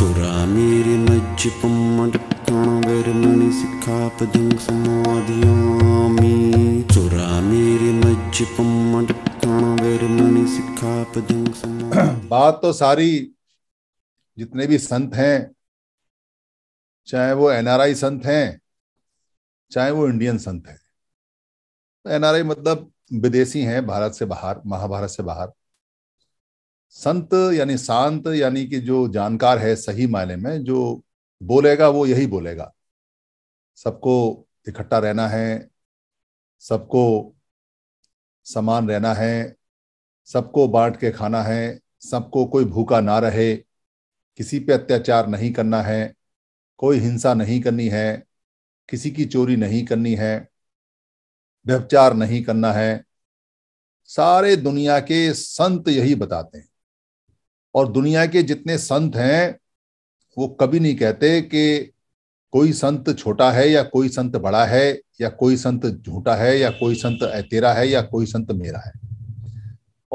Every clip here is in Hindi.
चोरा मेरे मज्ज पम्मण वैरमणि सिखा पदंग समाधियामी चोरा मेरे मज्ज पम्मण वैरमणि सिखा पदंग समाधि बात तो सारी जितने भी संत हैं चाहे वो एनआरआई संत हैं चाहे वो इंडियन संत हैं एनआरआई तो मतलब विदेशी हैं भारत से बाहर महाभारत से बाहर संत यानी शांत यानी कि जो जानकार है सही मायने में जो बोलेगा वो यही बोलेगा सबको इकट्ठा रहना है सबको समान रहना है सबको बांट के खाना है सबको कोई भूखा ना रहे किसी पे अत्याचार नहीं करना है कोई हिंसा नहीं करनी है किसी की चोरी नहीं करनी है व्यवचार नहीं करना है सारे दुनिया के संत यही बताते हैं और दुनिया के जितने संत हैं वो कभी नहीं कहते कि कोई संत छोटा है या कोई संत बड़ा है या कोई संत झूठा है या कोई संत तेरा है या कोई संत मेरा है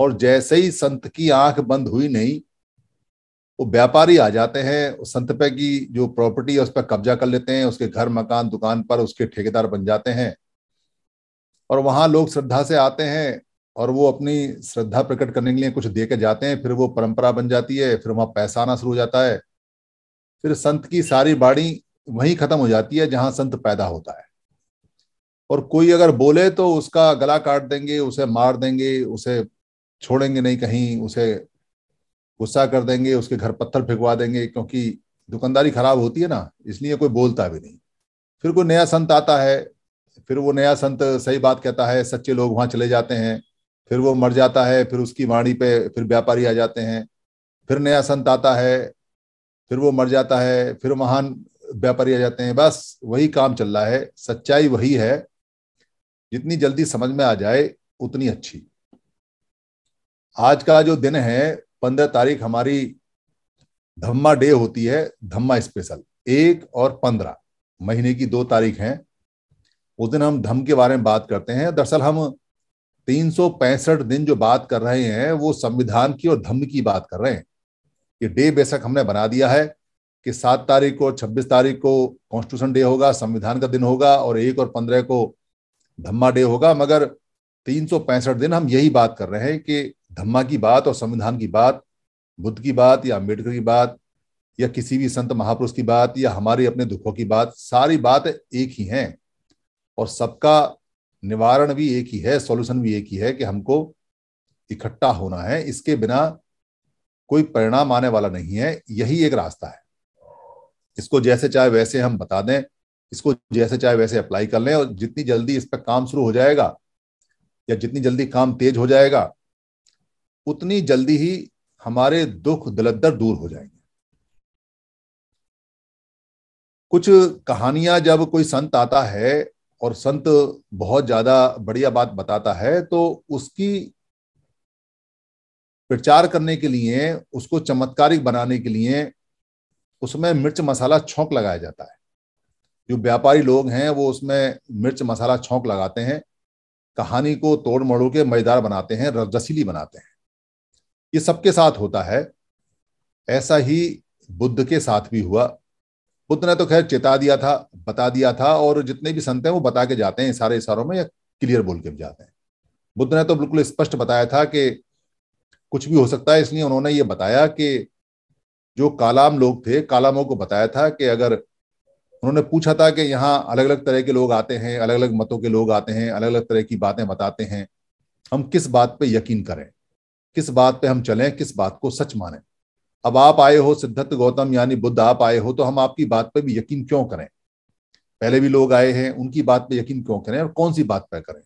और जैसे ही संत की आंख बंद हुई नहीं वो व्यापारी आ जाते हैं संत पे की जो प्रॉपर्टी है उस पर कब्जा कर लेते हैं उसके घर मकान दुकान पर उसके ठेकेदार बन जाते हैं और वहां लोग श्रद्धा से आते हैं और वो अपनी श्रद्धा प्रकट करने के लिए कुछ दे के जाते हैं फिर वो परंपरा बन जाती है फिर वहाँ पैसा आना शुरू हो जाता है फिर संत की सारी बाड़ी वहीं खत्म हो जाती है जहां संत पैदा होता है और कोई अगर बोले तो उसका गला काट देंगे उसे मार देंगे उसे छोड़ेंगे नहीं कहीं उसे गुस्सा कर देंगे उसके घर पत्थर फेंकवा देंगे क्योंकि दुकानदारी खराब होती है ना इसलिए कोई बोलता भी नहीं फिर कोई नया संत आता है फिर वो नया संत सही बात कहता है सच्चे लोग वहां चले जाते हैं फिर वो मर जाता है फिर उसकी वाणी पे फिर व्यापारी आ जाते हैं फिर नया संत आता है फिर वो मर जाता है फिर महान व्यापारी आ जाते हैं बस वही काम चल रहा है सच्चाई वही है जितनी जल्दी समझ में आ जाए उतनी अच्छी आज का जो दिन है पंद्रह तारीख हमारी धम्मा डे होती है धम्मा स्पेशल एक और पंद्रह महीने की दो तारीख हैं उस दिन हम धम के बारे में बात करते हैं दरअसल हम तीन दिन जो बात कर रहे हैं वो संविधान की और धम्म की बात कर रहे हैं ये डे बेशक हमने बना दिया है कि सात तारीख को छब्बीस तारीख को कॉन्स्टिट्यूशन डे होगा संविधान का दिन होगा और एक और पंद्रह को धम्मा डे होगा मगर तीन दिन हम यही बात कर रहे हैं कि धम्मा की बात और संविधान की बात बुद्ध की बात या अम्बेडकर की बात या किसी भी संत महापुरुष की बात या हमारे अपने दुखों की बात सारी बात एक ही है और सबका निवारण भी एक ही है सॉल्यूशन भी एक ही है कि हमको इकट्ठा होना है इसके बिना कोई परिणाम आने वाला नहीं है यही एक रास्ता है इसको जैसे चाहे वैसे हम बता दें इसको जैसे चाहे वैसे अप्लाई कर लें और जितनी जल्दी इस पर काम शुरू हो जाएगा या जितनी जल्दी काम तेज हो जाएगा उतनी जल्दी ही हमारे दुख दलदर दूर हो जाएंगे कुछ कहानियां जब कोई संत आता है और संत बहुत ज्यादा बढ़िया बात बताता है तो उसकी प्रचार करने के लिए उसको चमत्कारिक बनाने के लिए उसमें मिर्च मसाला छोंक लगाया जाता है जो व्यापारी लोग हैं वो उसमें मिर्च मसाला छौंक लगाते हैं कहानी को तोड़ मड़ो के मजेदार बनाते हैं रसीली बनाते हैं ये सबके साथ होता है ऐसा ही बुद्ध के साथ भी हुआ बुद्ध ने तो खैर चेता दिया था बता दिया था और जितने भी संत हैं वो बता के जाते हैं सारे इशारों में या क्लियर बोल के जाते हैं बुद्ध ने तो बिल्कुल स्पष्ट बताया था कि कुछ भी हो सकता है इसलिए उन्होंने ये बताया कि जो कालाम लोग थे कालामों को बताया था कि अगर उन्होंने पूछा था कि यहाँ अलग अलग तरह के लोग आते हैं अलग अलग मतों के लोग आते हैं अलग अलग तरह की बातें बताते हैं हम किस बात पे यकीन करें किस बात पे हम चलें किस बात को सच माने अब आप आए हो सिद्धार्थ गौतम यानी बुद्ध आप आए हो तो हम आपकी बात पर भी यकीन क्यों करें पहले भी लोग आए हैं उनकी बात पर यकीन क्यों करें और कौन सी बात पर करें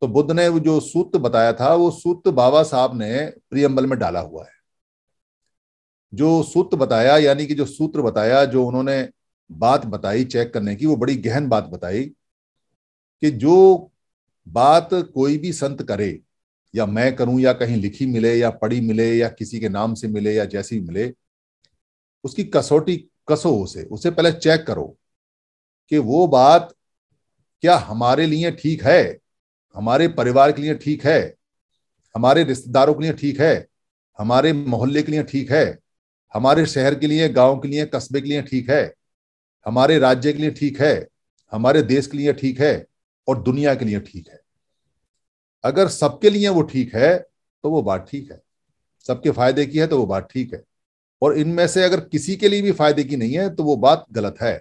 तो बुद्ध ने जो सूत्र बताया था वो सूत्र बाबा साहब ने प्रियम्बल में डाला हुआ है जो सूत्र बताया यानी कि जो सूत्र बताया जो उन्होंने बात बताई चेक करने की वो बड़ी गहन बात बताई कि जो बात कोई भी संत करे या मैं करूं या कहीं लिखी मिले या पढ़ी मिले या किसी के नाम से मिले या जैसी मिले उसकी कसौटी कसो उसे उसे पहले चेक करो कि वो बात क्या हमारे लिए ठीक है हमारे परिवार के लिए ठीक है हमारे रिश्तेदारों के लिए ठीक है हमारे मोहल्ले के लिए ठीक है हमारे शहर के लिए गांव के लिए कस्बे के लिए ठीक है हमारे राज्य के लिए ठीक है हमारे देश के लिए ठीक है और दुनिया के लिए ठीक है अगर सबके लिए वो ठीक है तो वो बात ठीक है सबके फायदे की है तो वो बात ठीक है और इनमें से अगर किसी के लिए भी फायदे की नहीं है तो वो बात गलत है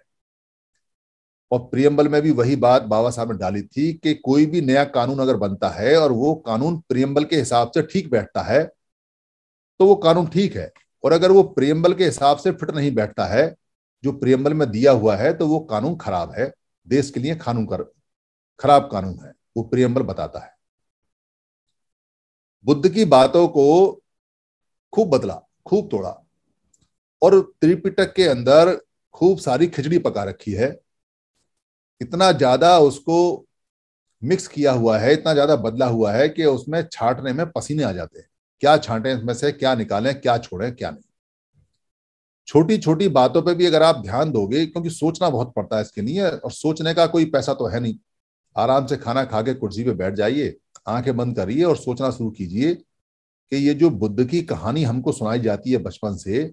और प्रियम्बल में भी वही बात बाबा साहब ने डाली थी कि कोई भी नया कानून अगर बनता है और वो कानून प्रियम्बल के हिसाब से ठीक बैठता है तो वो कानून ठीक है और अगर वो प्रियम्बल के हिसाब से फिट नहीं बैठता है जो प्रियम्बल में दिया हुआ है तो वो कानून खराब है देश के लिए कानून कर खराब कानून है वो प्रियम्बल बताता है बुद्ध की बातों को खूब बदला खूब तोड़ा और त्रिपिटक के अंदर खूब सारी खिचड़ी पका रखी है इतना ज्यादा उसको मिक्स किया हुआ है इतना ज्यादा बदला हुआ है कि उसमें छाटने में पसीने आ जाते हैं क्या छाटे इसमें से क्या निकालें क्या छोड़ें क्या नहीं छोटी छोटी बातों पे भी अगर आप ध्यान दोगे क्योंकि सोचना बहुत पड़ता है इसके लिए और सोचने का कोई पैसा तो है नहीं आराम से खाना खा के कुर्सी पे बैठ जाइए आंखें बंद करिए और सोचना शुरू कीजिए कि ये जो बुद्ध की कहानी हमको सुनाई जाती है बचपन से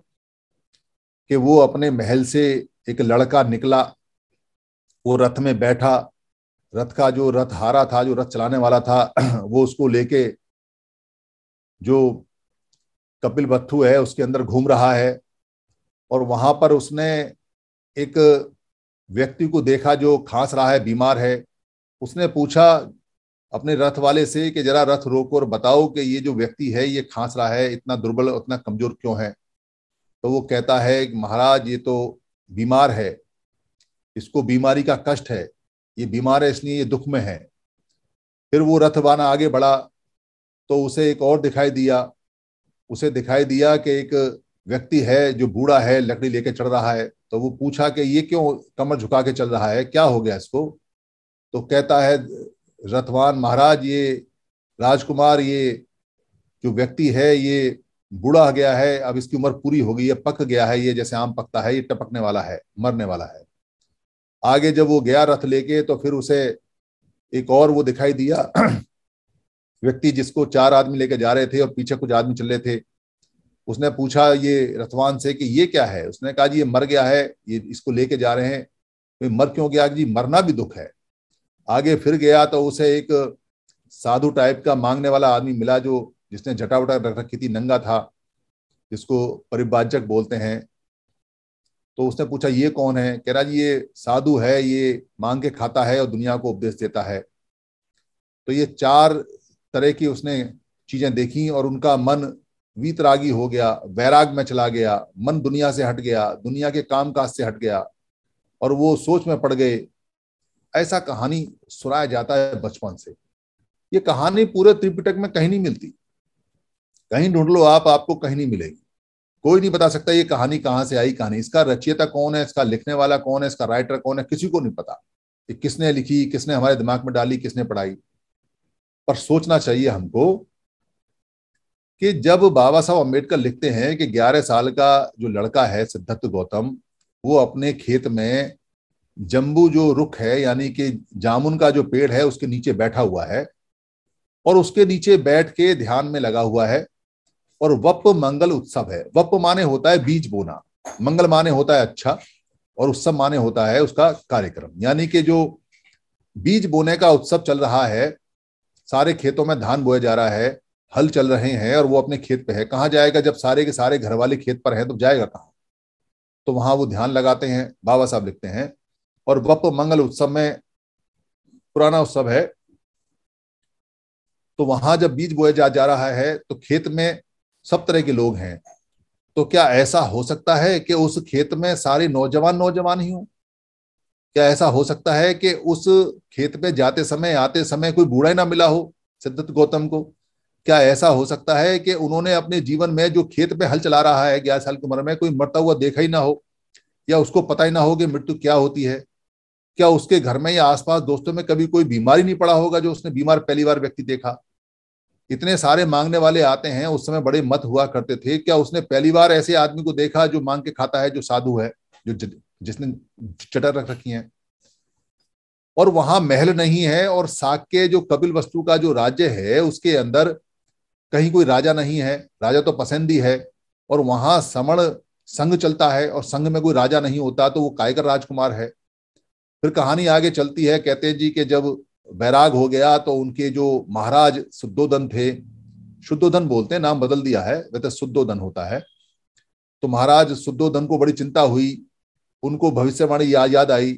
कि वो अपने महल से एक लड़का निकला वो रथ में बैठा रथ का जो रथ हारा था जो रथ चलाने वाला था वो उसको लेके जो कपिल बत्थु है उसके अंदर घूम रहा है और वहां पर उसने एक व्यक्ति को देखा जो खांस रहा है बीमार है उसने पूछा अपने रथ वाले से कि जरा रथ रोको और बताओ कि ये जो व्यक्ति है ये खांस रहा है इतना दुर्बल उतना कमजोर क्यों है तो वो कहता है महाराज ये तो बीमार है इसको बीमारी का कष्ट है ये बीमार है इसलिए ये दुख में है फिर वो रथवाना आगे बढ़ा तो उसे एक और दिखाई दिया उसे दिखाई दिया कि एक व्यक्ति है जो बूढ़ा है लकड़ी लेके चढ़ रहा है तो वो पूछा कि ये क्यों कमर झुका के चल रहा है क्या हो गया इसको तो कहता है रथवान महाराज ये राजकुमार ये जो व्यक्ति है ये बूढ़ा गया है अब इसकी उम्र पूरी हो गई है पक गया है ये जैसे आम पकता है ये टपकने वाला है मरने वाला है आगे जब वो गया रथ लेके तो फिर उसे एक और वो दिखाई दिया व्यक्ति जिसको चार आदमी लेके जा रहे थे और पीछे कुछ आदमी चल रहे थे उसने पूछा ये रथवान से कि ये क्या है उसने कहा जी ये मर गया है ये इसको लेके जा रहे हैं तो मर क्यों गया जी मरना भी दुख है आगे फिर गया तो उसे एक साधु टाइप का मांगने वाला आदमी मिला जो जिसने झटावटा रख रखी थी नंगा था जिसको परिभाजक बोलते हैं तो उसने पूछा ये कौन है कह रहा जी ये साधु है ये मांग के खाता है और दुनिया को उपदेश देता है तो ये चार तरह की उसने चीजें देखी और उनका मन वीतरागी हो गया वैराग में चला गया मन दुनिया से हट गया दुनिया के काम काज से हट गया और वो सोच में पड़ गए ऐसा कहानी सुनाया जाता है बचपन से ये कहानी पूरे त्रिपिटक में कहीं नहीं मिलती कहीं ढूंढ लो आप आपको कहीं नहीं मिलेगी कोई नहीं बता सकता ये कहानी कहां से आई कहानी इसका रचयिता कौन है इसका लिखने वाला कौन है इसका राइटर कौन है किसी को नहीं पता कि किसने लिखी किसने हमारे दिमाग में डाली किसने पढ़ाई पर सोचना चाहिए हमको कि जब बाबा साहब अम्बेडकर लिखते हैं कि 11 साल का जो लड़का है सिद्धार्थ गौतम वो अपने खेत में जम्बू जो रुख है यानी कि जामुन का जो पेड़ है उसके नीचे बैठा हुआ है और उसके नीचे बैठ के ध्यान में लगा हुआ है और वप मंगल उत्सव है वप माने होता है बीज बोना मंगल माने होता है अच्छा और उत्सव माने होता है उसका कार्यक्रम यानी कि जो बीज बोने का उत्सव चल रहा है सारे खेतों में धान बोया जा रहा है हल चल रहे हैं और वो अपने खेत पे है कहाँ जाएगा जब सारे के सारे घर वाले खेत पर हैं तो जाएगा कहाँ तो वहां वो ध्यान लगाते हैं बाबा साहब लिखते हैं और वप तो मंगल उत्सव में पुराना उत्सव है तो वहां जब बीज बोया जा जा रहा है तो खेत में सब तरह के लोग हैं तो क्या ऐसा हो सकता है कि उस खेत में सारे नौजवान नौजवान ही हों क्या ऐसा हो सकता है कि उस खेत में जाते समय आते समय कोई बूढ़ा ही ना मिला हो सिद्धत गौतम को क्या ऐसा हो सकता है कि उन्होंने अपने जीवन में जो खेत पे हल चला रहा है ग्यारह साल की उम्र में कोई मरता हुआ देखा ही ना हो या उसको पता ही ना हो कि मृत्यु क्या होती है क्या उसके घर में या आसपास दोस्तों में कभी कोई बीमारी नहीं पड़ा होगा जो उसने बीमार पहली बार व्यक्ति देखा इतने सारे मांगने वाले आते हैं उस समय बड़े मत हुआ करते थे क्या उसने पहली बार ऐसे आदमी को देखा जो मांग के खाता है जो साधु है जो जिसने चटर रख रखी है और वहां महल नहीं है और साक्य जो कपिल वस्तु का जो राज्य है उसके अंदर कहीं कोई राजा नहीं है राजा तो पसंद ही है और वहां समण संघ चलता है और संघ में कोई राजा नहीं होता तो वो कायकर राजकुमार है फिर कहानी आगे चलती है कहते हैं जी के जब बैराग हो गया तो उनके जो महाराज शुद्धोधन थे शुद्धोधन बोलते हैं नाम बदल दिया है वैसे शुद्धोधन होता है तो महाराज शुद्धोधन को बड़ी चिंता हुई उनको भविष्यवाणी या, याद आई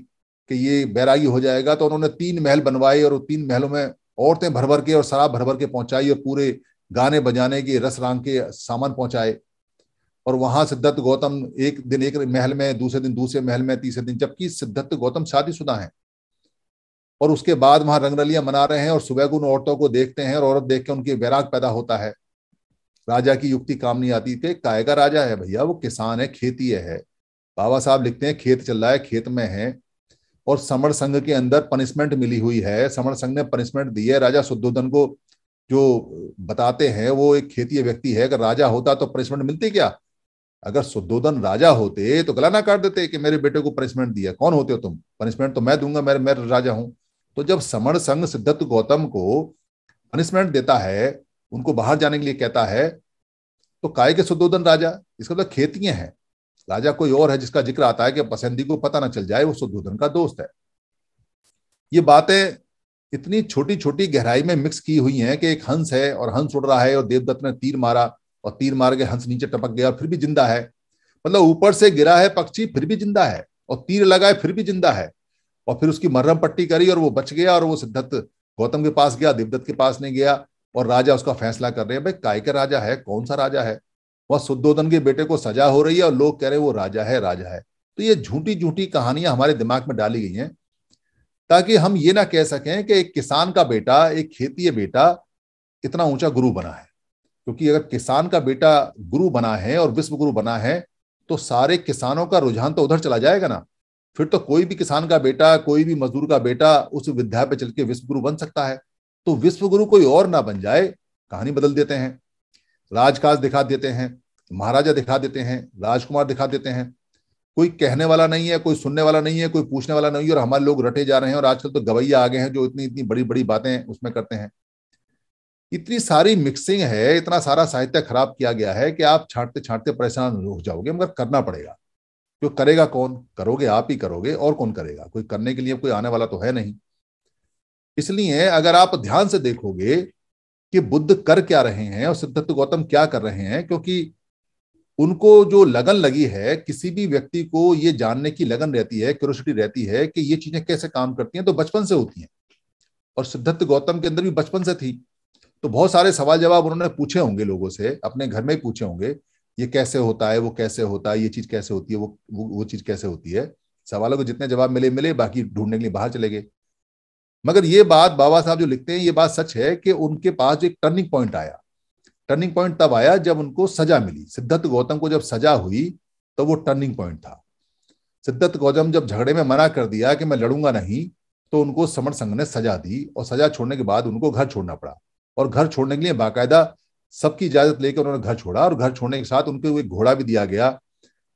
कि ये बैरागी हो जाएगा तो उन्होंने तीन महल बनवाए और तीन महलों में औरतें भर भर के और शराब भर भर के पहुंचाई और पूरे गाने बजाने के रस रंग के सामान पहुंचाए और वहां सिद्धार्थ गौतम एक दिन एक महल में दूसरे दिन दूसरे महल में तीसरे दिन जबकि सिद्धार्थ गौतम शादीशुदा हैं और उसके बाद वहां रंगरलियां मना रहे हैं और सुबह को उन औरतों को देखते हैं और औरत देख के उनकी वैराग पैदा होता है राजा की युक्ति काम नहीं आती थे काय का राजा है भैया वो किसान है खेती है बाबा साहब लिखते हैं खेत चल रहा है खेत में है और समर संघ के अंदर पनिशमेंट मिली हुई है समर संघ ने पनिशमेंट दी है राजा शुद्धोधन को जो बताते हैं वो एक खेती व्यक्ति है अगर राजा होता तो पनिशमेंट मिलती क्या अगर सुदोधन राजा होते तो गला ना काट देते कि मेरे बेटे को पनिशमेंट दिया कौन होते हो तुम पनिशमेंट तो मैं दूंगा मेरे मैं राजा हूं तो जब समण संघ सिद्धत गौतम को पनिशमेंट देता है उनको बाहर जाने के लिए कहता है तो काय के सुदोधन राजा इसका मतलब खेतिये हैं राजा कोई और है जिसका जिक्र आता है कि पसंदी को पता ना चल जाए वो सुदोधन का दोस्त है ये बातें इतनी छोटी छोटी गहराई में मिक्स की हुई हैं कि एक हंस है और हंस उड़ रहा है और देवदत्त ने तीर मारा और तीर मार के हंस नीचे टपक गया और फिर भी जिंदा है मतलब ऊपर से गिरा है पक्षी फिर भी जिंदा है और तीर लगाए फिर भी जिंदा है और फिर उसकी मर्रम पट्टी करी और वो बच गया और वो सिद्धत गौतम के पास गया देवदत्त के पास नहीं गया और राजा उसका फैसला कर रहे हैं भाई काय का राजा है कौन सा राजा है वह शुद्धोधन के बेटे को सजा हो रही है और लोग कह रहे हैं वो राजा है राजा है तो ये झूठी झूठी कहानियां हमारे दिमाग में डाली गई हैं ताकि हम ये ना कह सकें कि एक किसान का बेटा एक खेती बेटा इतना ऊंचा गुरु बना है क्योंकि अगर किसान का बेटा गुरु बना है और विश्व गुरु बना है तो सारे किसानों का रुझान तो उधर चला जाएगा ना फिर तो कोई भी किसान का बेटा कोई भी मजदूर का बेटा उस विद्या पे चल के विश्व गुरु बन सकता है तो विश्व गुरु कोई और ना बन जाए कहानी बदल देते हैं राजकाज दिखा देते हैं महाराजा दिखा देते हैं राजकुमार दिखा देते हैं कोई कहने वाला नहीं है कोई सुनने वाला नहीं है कोई पूछने वाला नहीं है और हमारे लोग रटे जा रहे हैं और आजकल तो गवैया आ गए हैं जो इतनी इतनी बड़ी बड़ी बातें उसमें करते हैं इतनी सारी मिक्सिंग है इतना सारा साहित्य खराब किया गया है कि आप छांटते छांटते परेशान हो जाओगे मगर करना पड़ेगा जो करेगा कौन करोगे आप ही करोगे और कौन करेगा कोई करने के लिए कोई आने वाला तो है नहीं इसलिए अगर आप ध्यान से देखोगे कि बुद्ध कर क्या रहे हैं और सिद्धार्थ गौतम क्या कर रहे हैं क्योंकि उनको जो लगन लगी है किसी भी व्यक्ति को ये जानने की लगन रहती है क्यूरोसिटी रहती है कि ये चीजें कैसे काम करती हैं तो बचपन से होती हैं और सिद्धार्थ गौतम के अंदर भी बचपन से थी तो बहुत सारे सवाल जवाब उन्होंने पूछे होंगे लोगों से अपने घर में पूछे होंगे ये कैसे होता है वो कैसे होता है ये चीज कैसे होती है वो वो, वो चीज कैसे होती है सवालों को जितने जवाब मिले मिले बाकी ढूंढने के लिए बाहर चले गए मगर ये बात बाबा साहब जो लिखते हैं ये बात सच है कि उनके पास एक टर्निंग पॉइंट आया टर्निंग पॉइंट तब आया जब उनको सजा मिली सिद्धार्थ गौतम को जब सजा हुई तो वो टर्निंग पॉइंट था सिद्धार्थ गौतम जब झगड़े में मना कर दिया कि मैं लड़ूंगा नहीं तो उनको समर संघ ने सजा दी और सजा छोड़ने के बाद उनको घर छोड़ना पड़ा और घर छोड़ने के लिए बाकायदा सबकी इजाजत लेकर उन्होंने घर छोड़ा और घर छोड़ने के साथ उनके एक घोड़ा भी दिया गया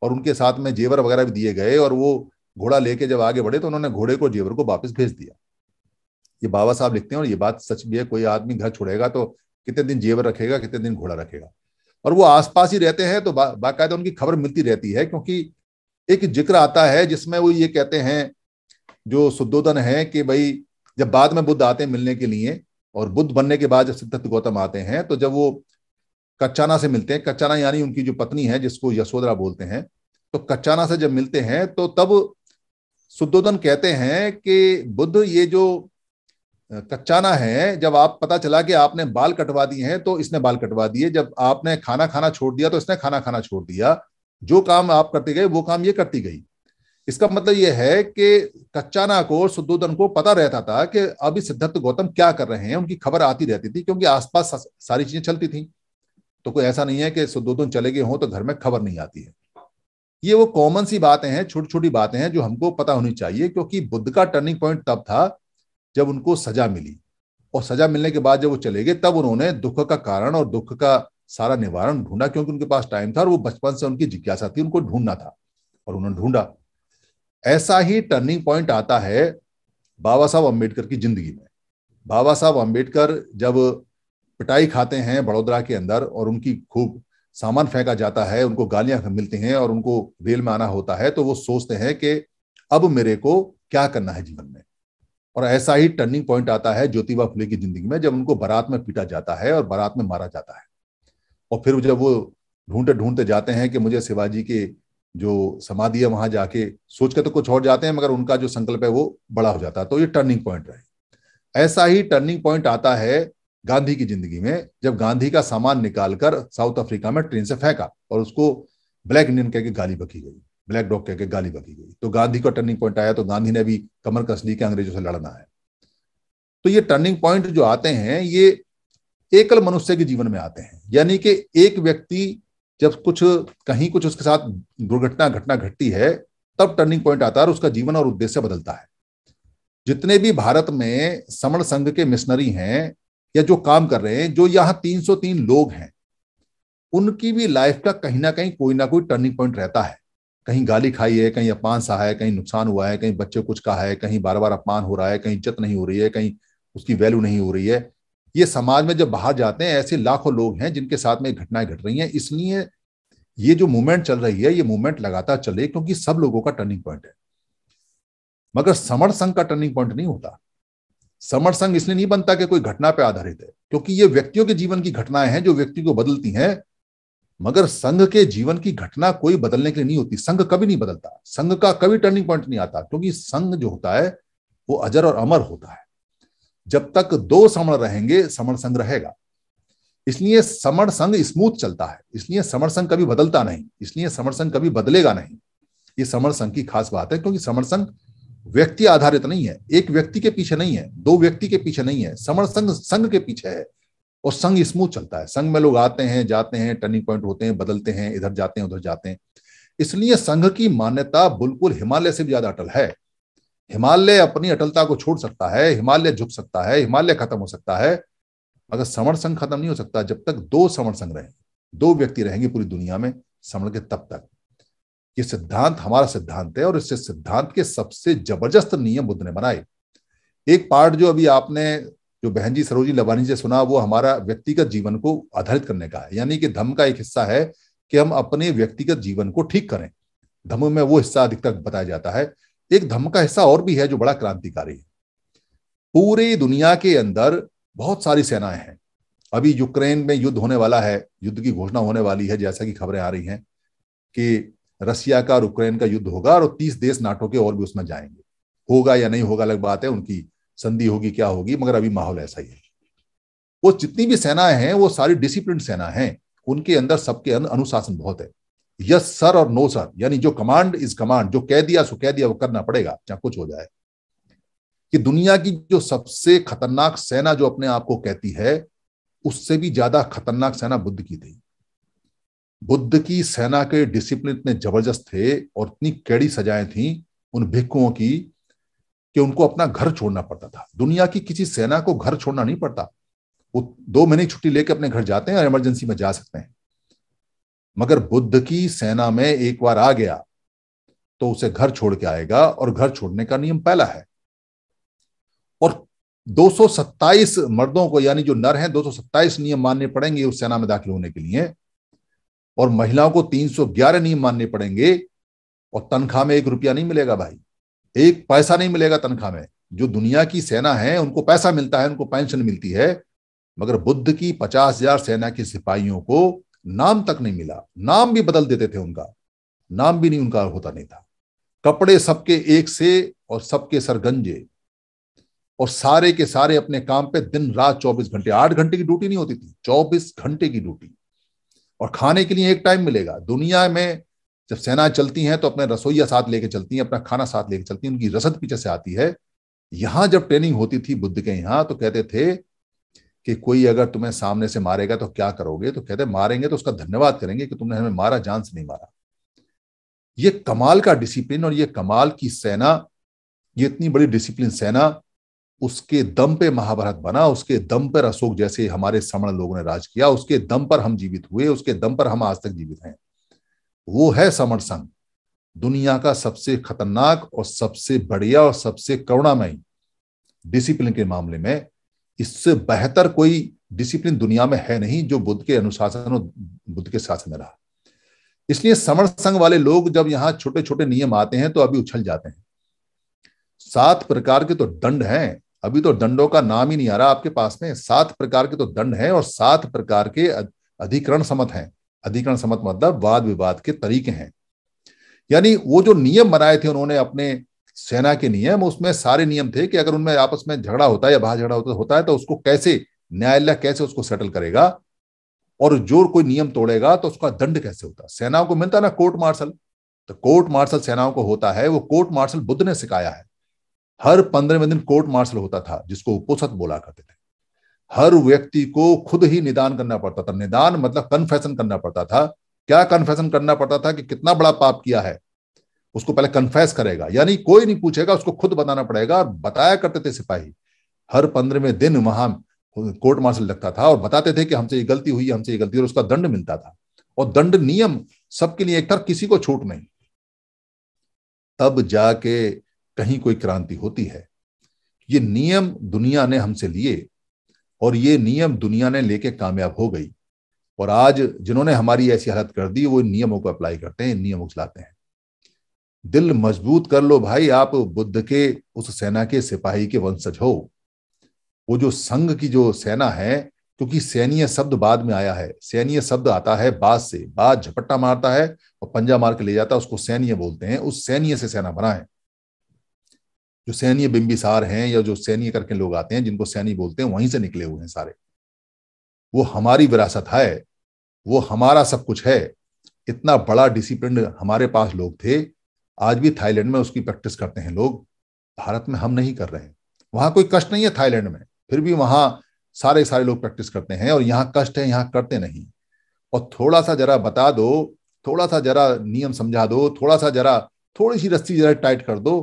और उनके साथ में जेवर वगैरह भी दिए गए और वो घोड़ा लेके जब आगे बढ़े तो उन्होंने घोड़े को जेवर को वापस भेज दिया ये बाबा साहब लिखते हैं और ये बात सच भी है कोई आदमी घर छोड़ेगा तो कितने दिन जेवर रखेगा कितने दिन घोड़ा रखेगा और वो आसपास ही रहते हैं तो बा, बाकायदा उनकी खबर मिलती रहती है क्योंकि एक जिक्र आता है जिसमें वो ये कहते हैं जो सुद्धोधन है कि भाई जब बाद में बुद्ध आते हैं मिलने के लिए और बुद्ध बनने के बाद जब सिद्धार्थ गौतम आते हैं तो जब वो कच्चाना से मिलते हैं कच्चाना यानी उनकी जो पत्नी है जिसको यशोदरा बोलते हैं तो कच्चाना से जब मिलते हैं तो तब सुद्धोधन कहते हैं कि बुद्ध ये जो कच्चाना है जब आप पता चला कि आपने बाल कटवा दिए हैं तो इसने बाल कटवा दिए जब आपने खाना खाना छोड़ दिया तो इसने खाना खाना छोड़ दिया जो काम आप करते गए वो काम ये करती गई इसका मतलब यह है कि कच्चाना को सुदोधन को पता रहता था कि अभी सिद्धार्थ गौतम क्या कर रहे हैं उनकी खबर आती रहती थी क्योंकि आसपास सारी चीजें चलती थी तो कोई ऐसा नहीं है कि सुदोधन चले गए हों तो घर में खबर नहीं आती है ये वो कॉमन सी बातें हैं छोटी छोटी बातें हैं जो हमको पता होनी चाहिए क्योंकि बुद्ध का टर्निंग पॉइंट तब था जब उनको सजा मिली और सजा मिलने के बाद जब वो चले गए तब उन्होंने दुख का कारण और दुख का सारा निवारण ढूंढा क्योंकि उनके पास टाइम था और वो बचपन से उनकी जिज्ञासा थी उनको ढूंढना था और उन्होंने ढूंढा ऐसा ही टर्निंग पॉइंट आता है बाबा साहब अम्बेडकर की जिंदगी में बाबा साहब अम्बेडकर जब पिटाई खाते हैं बड़ोदरा के अंदर और उनकी खूब सामान फेंका जाता है उनको गालियां मिलती हैं और उनको रेल में आना होता है तो वो सोचते हैं कि अब मेरे को क्या करना है जीवन में और ऐसा ही टर्निंग पॉइंट आता है ज्योतिबा फुले की जिंदगी में जब उनको बारात में पीटा जाता है और बारात में मारा जाता है और फिर जब वो ढूंढते ढूंढते जाते हैं कि मुझे शिवाजी के जो समाधि है वहां जाके सोच तो कुछ और जाते हैं मगर उनका जो संकल्प है वो बड़ा हो जाता है तो ये टर्निंग पॉइंट रहे ऐसा ही टर्निंग पॉइंट आता है गांधी की जिंदगी में जब गांधी का सामान निकालकर साउथ अफ्रीका में ट्रेन से फेंका और उसको ब्लैक इंडियन कह के गाली बकी गई ब्लैक डॉग कह के गाली बकी गई तो गांधी का टर्निंग पॉइंट आया तो गांधी ने भी कमर कस ली के अंग्रेजों से लड़ना है तो ये टर्निंग पॉइंट जो आते हैं ये एकल मनुष्य के जीवन में आते हैं यानी कि एक व्यक्ति जब कुछ कहीं कुछ उसके साथ दुर्घटना घटना घटती है तब टर्निंग पॉइंट आता है और उसका जीवन और उद्देश्य बदलता है जितने भी भारत में समण संघ के मिशनरी हैं या जो काम कर रहे हैं जो यहाँ 303 लोग हैं उनकी भी लाइफ का कहीं ना कहीं कोई ना कोई टर्निंग पॉइंट रहता है कहीं गाली खाई है कहीं अपमान सहा है कहीं नुकसान हुआ है कहीं बच्चे कुछ कहा है कहीं बार बार अपमान हो रहा है कहीं इज्जत नहीं हो रही है कहीं उसकी वैल्यू नहीं हो रही है ये समाज में जब बाहर जाते हैं ऐसे लाखों लोग हैं जिनके साथ में घटनाएं घट रही हैं इसलिए ये जो मूवमेंट चल रही है ये मूवमेंट लगातार चले क्योंकि सब लोगों का टर्निंग पॉइंट है मगर समर संघ का टर्निंग पॉइंट नहीं होता समर संघ इसलिए नहीं बनता कि कोई घटना पर आधारित है क्योंकि ये व्यक्तियों के जीवन की घटनाएं हैं जो व्यक्ति को बदलती हैं मगर संघ के जीवन की घटना कोई बदलने के लिए नहीं होती संघ कभी नहीं बदलता संघ का कभी टर्निंग पॉइंट नहीं आता क्योंकि संघ जो होता है वो अजर और अमर होता है जब तक दो समण रहेंगे समण संघ रहेगा इसलिए समण संघ स्मूथ चलता है इसलिए समण संघ कभी बदलता नहीं इसलिए समण संघ कभी बदलेगा नहीं ये समण संघ की खास बात है क्योंकि समण संघ व्यक्ति आधारित नहीं है एक व्यक्ति के पीछे नहीं है दो व्यक्ति के पीछे नहीं है समण संघ संघ के पीछे है और संघ स्मूथ चलता है संघ में लोग आते हैं जाते हैं टर्निंग पॉइंट होते हैं बदलते हैं इधर जाते हैं उधर जाते हैं इसलिए संघ की मान्यता बिल्कुल हिमालय से भी ज्यादा अटल है हिमालय अपनी अटलता को छोड़ सकता है हिमालय झुक सकता है हिमालय खत्म हो सकता है मगर समर संघ खत्म नहीं हो सकता जब तक दो समर संघ रहेंगे दो व्यक्ति रहेंगे पूरी दुनिया में समण के तब तक ये सिद्धांत हमारा सिद्धांत है और इस सिद्धांत के सबसे जबरदस्त नियम बुद्ध ने बनाए एक पार्ट जो अभी आपने जो बहन जी सरोजी लवानी से सुना वो हमारा व्यक्तिगत जीवन को आधारित करने का है यानी कि धम का एक हिस्सा है कि हम अपने व्यक्तिगत जीवन को ठीक करें धम में वो हिस्सा अधिकतर बताया जाता है एक धर्म का हिस्सा और भी है जो बड़ा क्रांतिकारी है पूरे दुनिया के अंदर बहुत सारी सेनाएं हैं अभी यूक्रेन में युद्ध होने वाला है युद्ध की घोषणा होने वाली है जैसा कि खबरें आ रही हैं कि रशिया का और यूक्रेन का युद्ध होगा और तीस देश नाटो के और भी उसमें जाएंगे होगा या नहीं होगा अलग बात है उनकी संधि होगी क्या होगी मगर अभी माहौल ऐसा ही है वो जितनी भी सेनाएं हैं वो सारी डिसिप्लिन सेना है उनके अंदर सबके अनुशासन बहुत है यस सर और नो सर यानी जो कमांड इज कमांड जो कह दिया सो कह दिया वो करना पड़ेगा चाहे कुछ हो जाए कि दुनिया की जो सबसे खतरनाक सेना जो अपने आप को कहती है उससे भी ज्यादा खतरनाक सेना बुद्ध की थी बुद्ध की सेना के डिसिप्लिन इतने जबरदस्त थे और इतनी कैड़ी सजाएं थी उन भिक्कुओं की कि उनको अपना घर छोड़ना पड़ता था दुनिया की किसी सेना को घर छोड़ना नहीं पड़ता वो दो महीने छुट्टी लेकर अपने घर जाते हैं और इमरजेंसी में जा सकते हैं मगर बुद्ध की सेना में एक बार आ गया तो उसे घर छोड़ के आएगा और घर छोड़ने का नियम पहला है और 227 मर्दों को यानी जो नर हैं 227 नियम मानने पड़ेंगे उस सेना में दाखिल होने के लिए और महिलाओं को 311 नियम मानने पड़ेंगे और तनख्वाह में एक रुपया नहीं मिलेगा भाई एक पैसा नहीं मिलेगा तनख्वाह में जो दुनिया की सेना है उनको पैसा मिलता है उनको पेंशन मिलती है मगर बुद्ध की पचास हजार सेना के सिपाहियों को नाम तक नहीं मिला नाम भी बदल देते थे उनका नाम भी नहीं उनका होता नहीं था कपड़े सबके एक से और सबके सरगंजे और सारे के सारे अपने काम पे दिन रात 24 घंटे आठ घंटे की ड्यूटी नहीं होती थी 24 घंटे की ड्यूटी और खाने के लिए एक टाइम मिलेगा दुनिया में जब सेना चलती हैं तो अपने रसोईया साथ लेके चलती हैं अपना खाना साथ लेके चलती हैं उनकी रसद पीछे से आती है यहां जब ट्रेनिंग होती थी बुद्ध के यहां तो कहते थे कि कोई अगर तुम्हें सामने से मारेगा तो क्या करोगे तो कहते मारेंगे तो उसका धन्यवाद करेंगे कि तुमने हमें मारा जान से नहीं मारा ये कमाल का डिसिप्लिन और ये कमाल की सेना ये इतनी बड़ी डिसिप्लिन सेना उसके दम पे महाभारत बना उसके दम पर अशोक जैसे हमारे समण लोगों ने राज किया उसके दम पर हम जीवित हुए उसके दम पर हम आज तक जीवित हैं वो है समण संघ दुनिया का सबसे खतरनाक और सबसे बढ़िया और सबसे करुणामयी डिसिप्लिन के मामले में इससे बेहतर कोई डिसिप्लिन दुनिया में है नहीं जो बुद्ध के अनुशासन और बुद्ध के शासन में रहा इसलिए समण संघ वाले लोग जब यहां छोटे छोटे नियम आते हैं तो अभी उछल जाते हैं सात प्रकार के तो दंड हैं अभी तो दंडों का नाम ही नहीं आ रहा आपके पास में सात प्रकार के तो दंड हैं और सात प्रकार के अधिकरण समत हैं अधिकरण समत मतलब वाद विवाद के तरीके हैं यानी वो जो नियम बनाए थे उन्होंने अपने सेना के नियम उसमें सारे नियम थे कि अगर उनमें आपस में झगड़ा होता है या बाहर झगड़ा होता होता है तो उसको कैसे न्यायालय कैसे उसको सेटल करेगा और जो कोई नियम तोड़ेगा तो उसका दंड कैसे होता है सेनाओं को मिलता ना कोर्ट मार्शल तो कोर्ट मार्शल सेनाओं को होता है वो कोर्ट मार्शल बुद्ध ने सिखाया है हर पंद्रहवें दिन कोर्ट मार्शल होता था जिसको उपोषक बोला करते थे हर व्यक्ति को खुद ही निदान करना पड़ता था निदान मतलब कन्फेशन करना पड़ता था क्या कन्फेशन करना पड़ता था कि कितना बड़ा पाप किया है उसको पहले कन्फेस करेगा यानी कोई नहीं पूछेगा उसको खुद बताना पड़ेगा और बताया करते थे सिपाही हर पंद्रहवें दिन वहां कोर्ट मार्शल लगता था और बताते थे कि हमसे ये गलती हुई हमसे ये गलती और उसका दंड मिलता था और दंड नियम सबके लिए एक था किसी को छूट नहीं तब जाके कहीं कोई क्रांति होती है ये नियम दुनिया ने हमसे लिए और ये नियम दुनिया ने लेके कामयाब हो गई और आज जिन्होंने हमारी ऐसी हालत कर दी वो इन नियमों को अप्लाई करते हैं इन नियमों को चलाते हैं दिल मजबूत कर लो भाई आप बुद्ध के उस सेना के सिपाही के वंशज हो वो जो संघ की जो सेना है क्योंकि सैनीय शब्द बाद में आया है सैनीय शब्द आता है बाज से बाज झपट्टा मारता है और पंजा मार के ले जाता है उसको सैनीय बोलते हैं उस सैनीय से सेना बना है जो सैनीय बिंबिसार हैं या जो सैनीय करके लोग आते हैं जिनको सैनी बोलते हैं वहीं से निकले हुए हैं सारे वो हमारी विरासत है वो हमारा सब कुछ है इतना बड़ा डिसिप्लिन हमारे पास लोग थे आज भी थाईलैंड में उसकी प्रैक्टिस करते हैं लोग भारत में हम नहीं कर रहे हैं वहां कोई कष्ट नहीं है थाईलैंड में फिर भी वहां सारे सारे लोग प्रैक्टिस करते हैं और यहाँ कष्ट है यहाँ करते नहीं और थोड़ा सा जरा बता दो थोड़ा सा जरा नियम समझा दो थोड़ा सा जरा थोड़ी सी रस्सी जरा टाइट कर दो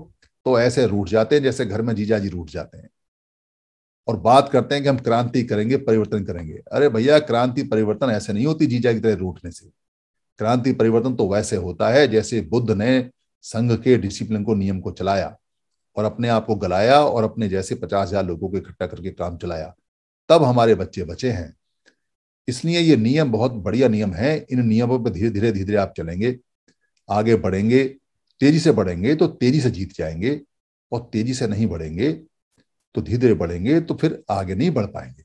तो ऐसे रूट जाते हैं जैसे घर में जीजा जी रूट जाते हैं और बात करते हैं कि हम क्रांति करेंगे परिवर्तन करेंगे अरे भैया क्रांति परिवर्तन ऐसे नहीं होती जीजा की तरह रूटने से क्रांति परिवर्तन तो वैसे होता है जैसे बुद्ध ने संघ के डिसिप्लिन को नियम को चलाया और अपने आप को गलाया और अपने जैसे पचास हजार लोगों को इकट्ठा करके काम चलाया तब हमारे बच्चे बचे हैं इसलिए ये नियम बहुत बढ़िया नियम है इन नियमों पर धीरे धीरे धीरे आप चलेंगे आगे बढ़ेंगे तेजी से बढ़ेंगे तो तेजी से जीत जाएंगे और तेजी से नहीं बढ़ेंगे तो धीरे धीरे बढ़ेंगे तो फिर आगे नहीं बढ़ पाएंगे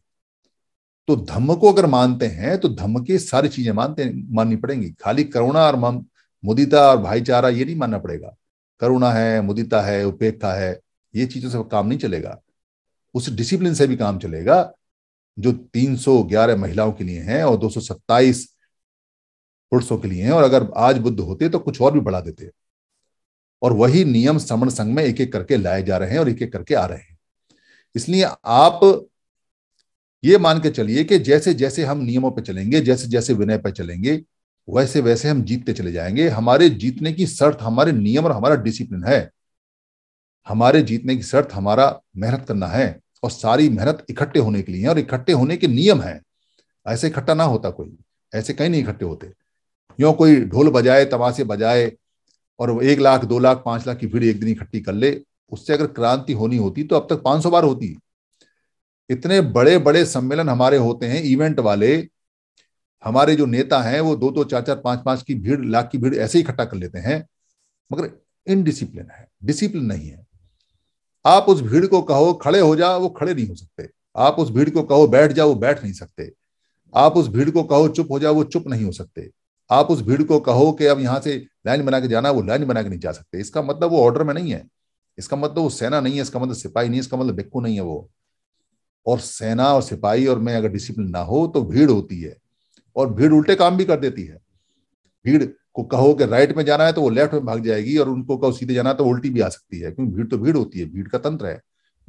तो धम्म को अगर मानते हैं तो धम्म की सारी चीजें मानते माननी पड़ेंगी खाली करुणा और मुदिता और भाईचारा ये नहीं मानना पड़ेगा करुणा है मुदिता है उपेक्षा है ये चीजों से काम नहीं चलेगा उस डिसिप्लिन से भी काम चलेगा जो 311 महिलाओं के लिए है और 227 पुरुषों के लिए है और अगर आज बुद्ध होते तो कुछ और भी बढ़ा देते और वही नियम श्रवण संघ में एक एक करके लाए जा रहे हैं और एक एक करके आ रहे हैं इसलिए आप ये मान के चलिए कि जैसे जैसे हम नियमों पर चलेंगे जैसे जैसे विनय पर चलेंगे वैसे वैसे हम जीतते चले जाएंगे हमारे जीतने की शर्त हमारे नियम और हमारा डिसिप्लिन है हमारे जीतने की शर्त हमारा मेहनत करना है और सारी मेहनत इकट्ठे होने के लिए और इकट्ठे होने के नियम है ऐसे इकट्ठा ना होता कोई ऐसे कहीं नहीं इकट्ठे होते यो कोई ढोल बजाए तमाशे बजाए और एक लाख दो लाख पांच लाख की भीड़ एक दिन इकट्ठी कर ले उससे अगर क्रांति होनी होती तो अब तक पांच सौ बार होती इतने बड़े बड़े सम्मेलन हमारे होते हैं इवेंट वाले हमारे जो नेता हैं वो दो दो तो चार चार पांच पांच की भीड़ लाख की भीड़ ऐसे ही इकट्ठा कर लेते हैं मगर इनडिसिप्लिन है डिसिप्लिन नहीं है आप उस भीड़ को कहो खड़े हो जा वो खड़े नहीं हो सकते आप उस भीड़ को कहो बैठ जा वो बैठ नहीं सकते आप उस भीड़ को कहो चुप हो जा वो चुप नहीं हो सकते आप उस भीड़ को कहो कि अब यहां से लाइन बना के जाना वो लाइन बना के नहीं जा सकते इसका मतलब वो ऑर्डर में नहीं है इसका मतलब वो सेना नहीं है इसका मतलब सिपाही नहीं है इसका मतलब बिक्कू नहीं है वो और सेना और सिपाही और मैं अगर डिसिप्लिन ना हो तो भीड़ होती है और भीड़ उल्टे काम भी कर देती है भीड़ को कहो कि राइट में जाना है तो वो लेफ्ट में भाग जाएगी और उनको कहो सीधे जाना है तो उल्टी भी आ सकती है क्योंकि भीड़ तो भीड़ होती है भीड़ का तंत्र है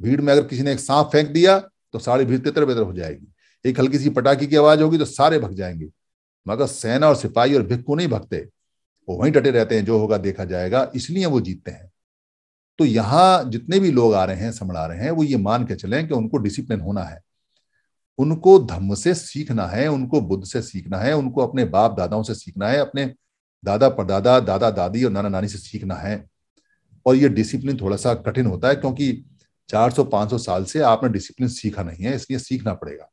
भीड़ में अगर किसी ने एक सांप फेंक दिया तो सारी भीड़ तितर बितर हो जाएगी एक हल्की सी पटाखे की आवाज होगी तो सारे भग जाएंगे मगर सेना और सिपाही और भिक्कू नहीं भगते वो वहीं डटे रहते हैं जो होगा देखा जाएगा इसलिए वो जीतते हैं तो यहाँ जितने भी लोग आ रहे हैं आ रहे हैं वो ये मान के चले कि उनको डिसिप्लिन होना है उनको धम्म से सीखना है उनको बुद्ध से सीखना है उनको अपने बाप दादाओं से सीखना है अपने दादा परदादा दादा दादी और नाना नानी से सीखना है और ये डिसिप्लिन थोड़ा सा कठिन होता है क्योंकि 400-500 साल से आपने डिसिप्लिन सीखा नहीं है इसलिए सीखना पड़ेगा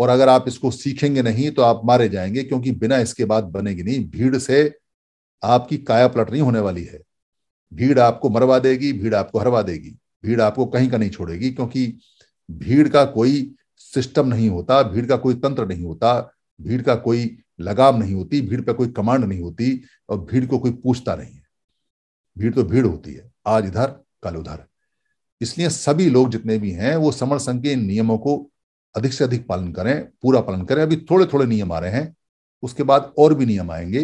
और अगर आप इसको सीखेंगे नहीं तो आप मारे जाएंगे क्योंकि बिना इसके बाद बनेगी नहीं भीड़ से आपकी काया पलट नहीं होने वाली है भीड़ आपको मरवा देगी भीड़ आपको हरवा देगी भीड़ आपको कहीं का नहीं छोड़ेगी क्योंकि भीड़ का कोई सिस्टम नहीं होता भीड़ का कोई तंत्र नहीं होता भीड़ का कोई लगाम नहीं होती भीड़ पर कोई कमांड नहीं होती और भीड़ को कोई पूछता नहीं है भीड़ तो भीड़ होती है आज इधर कल उधर इसलिए सभी लोग जितने भी हैं वो समर संघ के नियमों को अधिक से अधिक पालन करें पूरा पालन करें अभी थोड़े थोड़े नियम आ रहे हैं उसके बाद और भी नियम आएंगे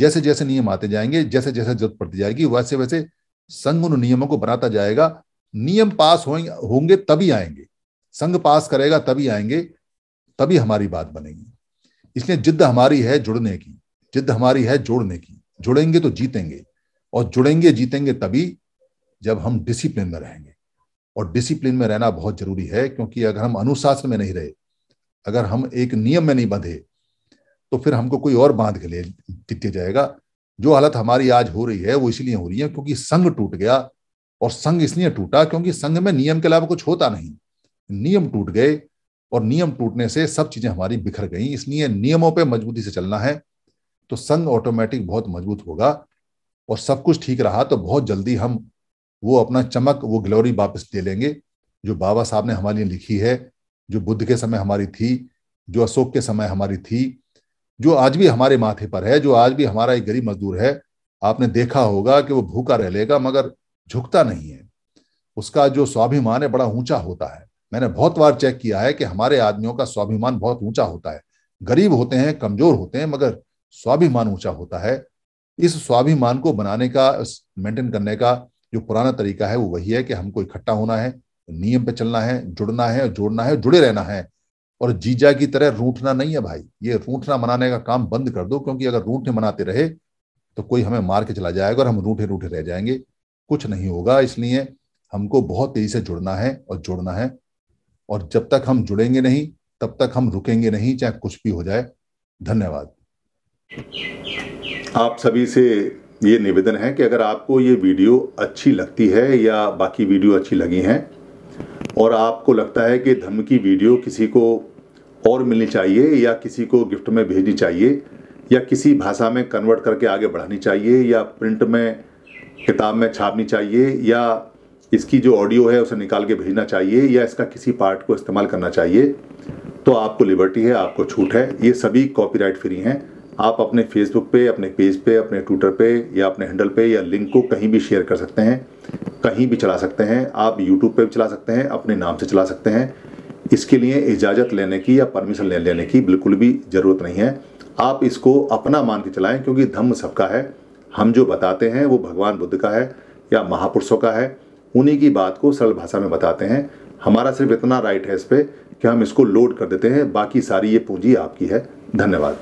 जैसे जैसे नियम आते जाएंगे जैसे जैसे जरूरत पड़ती जाएगी वैसे वैसे संघ उन नियमों को बनाता जाएगा नियम पास होंगे होंगे तभी आएंगे संघ पास करेगा तभी आएंगे तभी हमारी बात बनेगी इसलिए जिद्द हमारी है जुड़ने की जिद्द हमारी है जोड़ने की जुड़ेंगे तो जीतेंगे और जुड़ेंगे जीतेंगे तभी जब हम डिसिप्लिन में रहेंगे और डिसिप्लिन में रहना बहुत जरूरी है क्योंकि अगर हम अनुशासन में नहीं रहे अगर हम एक नियम में नहीं बंधे तो फिर हमको कोई और बांध के लिए दिखते जाएगा जो हालत हमारी आज हो रही है वो इसलिए हो रही है क्योंकि संघ टूट गया और संघ इसलिए टूटा क्योंकि संघ में नियम के अलावा कुछ होता नहीं नियम टूट गए और नियम टूटने से सब चीजें हमारी बिखर गई इसलिए नियमों पर मजबूती से चलना है तो संघ ऑटोमेटिक बहुत मजबूत होगा और सब कुछ ठीक रहा तो बहुत जल्दी हम वो अपना चमक वो ग्लोरी वापस ले लेंगे जो बाबा साहब ने हमारे लिए लिखी है जो बुद्ध के समय हमारी थी जो अशोक के समय हमारी थी जो आज भी हमारे माथे पर है जो आज भी हमारा एक गरीब मजदूर है आपने देखा होगा कि वो भूखा रह लेगा मगर झुकता नहीं है उसका जो स्वाभिमान है बड़ा ऊंचा होता है मैंने बहुत बार चेक किया है कि हमारे आदमियों का स्वाभिमान बहुत ऊंचा होता है गरीब होते हैं कमजोर होते हैं मगर स्वाभिमान ऊंचा होता है इस स्वाभिमान को बनाने का मेंटेन करने का जो पुराना तरीका है वो वही है कि हमको इकट्ठा होना है नियम पे चलना है जुड़ना है जोड़ना है जुड़े रहना है और जीजा की तरह रूठना नहीं है भाई ये रूठना मनाने का काम बंद कर दो क्योंकि अगर रूठे मनाते रहे तो कोई हमें मार के चला जाएगा और हम रूठे रूठे रह जाएंगे कुछ नहीं होगा इसलिए हमको बहुत तेजी से जुड़ना है और जोड़ना है और जब तक हम जुड़ेंगे नहीं तब तक हम रुकेंगे नहीं चाहे कुछ भी हो जाए धन्यवाद आप सभी से ये निवेदन है कि अगर आपको ये वीडियो अच्छी लगती है या बाकी वीडियो अच्छी लगी हैं और आपको लगता है कि धम की वीडियो किसी को और मिलनी चाहिए या किसी को गिफ्ट में भेजनी चाहिए या किसी भाषा में कन्वर्ट करके आगे बढ़ानी चाहिए या प्रिंट में किताब में छापनी चाहिए या इसकी जो ऑडियो है उसे निकाल के भेजना चाहिए या इसका किसी पार्ट को इस्तेमाल करना चाहिए तो आपको लिबर्टी है आपको छूट है ये सभी कॉपीराइट फ्री हैं आप अपने फेसबुक पे अपने पेज पे अपने ट्विटर पे या अपने हैंडल पे या लिंक को कहीं भी शेयर कर सकते हैं कहीं भी चला सकते हैं आप यूट्यूब पे भी चला सकते हैं अपने नाम से चला सकते हैं इसके लिए इजाज़त लेने की या परमिशन ले लेने की बिल्कुल भी ज़रूरत नहीं है आप इसको अपना मान के चलाएँ क्योंकि धम्म सबका है हम जो बताते हैं वो भगवान बुद्ध का है या महापुरुषों का है उन्हीं की बात को सरल भाषा में बताते हैं हमारा सिर्फ इतना राइट है इस पर कि हम इसको लोड कर देते हैं बाकी सारी ये पूंजी आपकी है धन्यवाद